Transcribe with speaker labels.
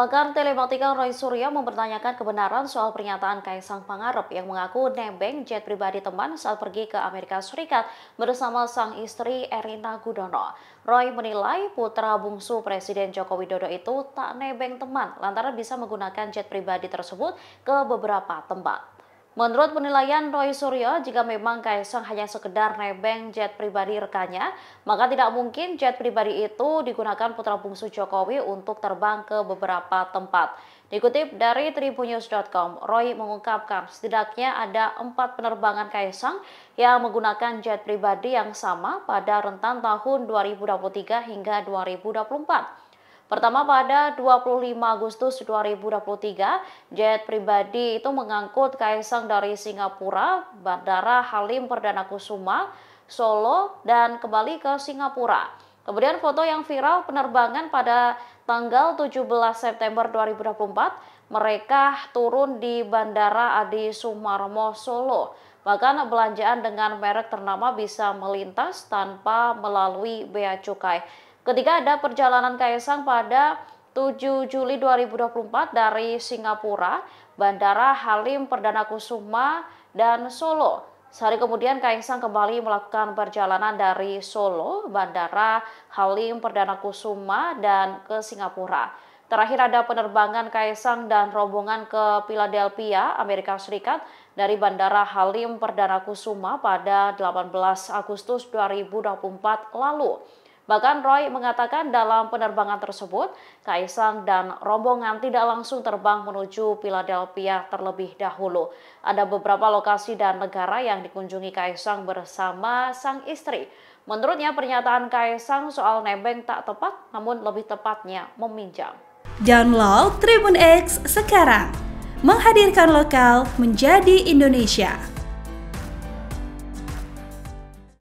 Speaker 1: Pakar telematika Roy Suryo mempertanyakan kebenaran soal pernyataan Kaisang Pangarep yang mengaku nebeng jet pribadi teman saat pergi ke Amerika Serikat bersama sang istri Erina Gudono. Roy menilai putra bungsu Presiden Joko Widodo itu tak nebeng teman lantaran bisa menggunakan jet pribadi tersebut ke beberapa tempat. Menurut penilaian Roy Suryo, jika memang Kaisang hanya sekedar nebeng jet pribadi rekannya, maka tidak mungkin jet pribadi itu digunakan putra bungsu Jokowi untuk terbang ke beberapa tempat. Dikutip dari tribunews.com, Roy mengungkapkan setidaknya ada empat penerbangan Kaisang yang menggunakan jet pribadi yang sama pada rentan tahun 2023 hingga 2024. Pertama pada 25 Agustus 2023, jet pribadi itu mengangkut Kaisang dari Singapura, Bandara Halim Perdana Kusuma, Solo, dan kembali ke Singapura. Kemudian foto yang viral penerbangan pada tanggal 17 September 2024, mereka turun di Bandara Adi Sumarmo Solo. Bahkan belanjaan dengan merek ternama bisa melintas tanpa melalui bea cukai. Ketika ada perjalanan Kaisang pada 7 Juli 2024 dari Singapura, Bandara Halim Perdana Kusuma, dan Solo. Sehari kemudian Kaisang kembali melakukan perjalanan dari Solo, Bandara Halim Perdana Kusuma, dan ke Singapura. Terakhir ada penerbangan Kaisang dan rombongan ke Philadelphia, Amerika Serikat dari Bandara Halim Perdana Kusuma pada 18 Agustus 2024 lalu. Bahkan Roy mengatakan dalam penerbangan tersebut, Kaisang dan rombongan tidak langsung terbang menuju Philadelphia terlebih dahulu. Ada beberapa lokasi dan negara yang dikunjungi Kaisang bersama sang istri. Menurutnya pernyataan Kaisang soal nebeng tak tepat, namun lebih tepatnya meminjam. Download Tribun X sekarang. Menghadirkan lokal menjadi Indonesia.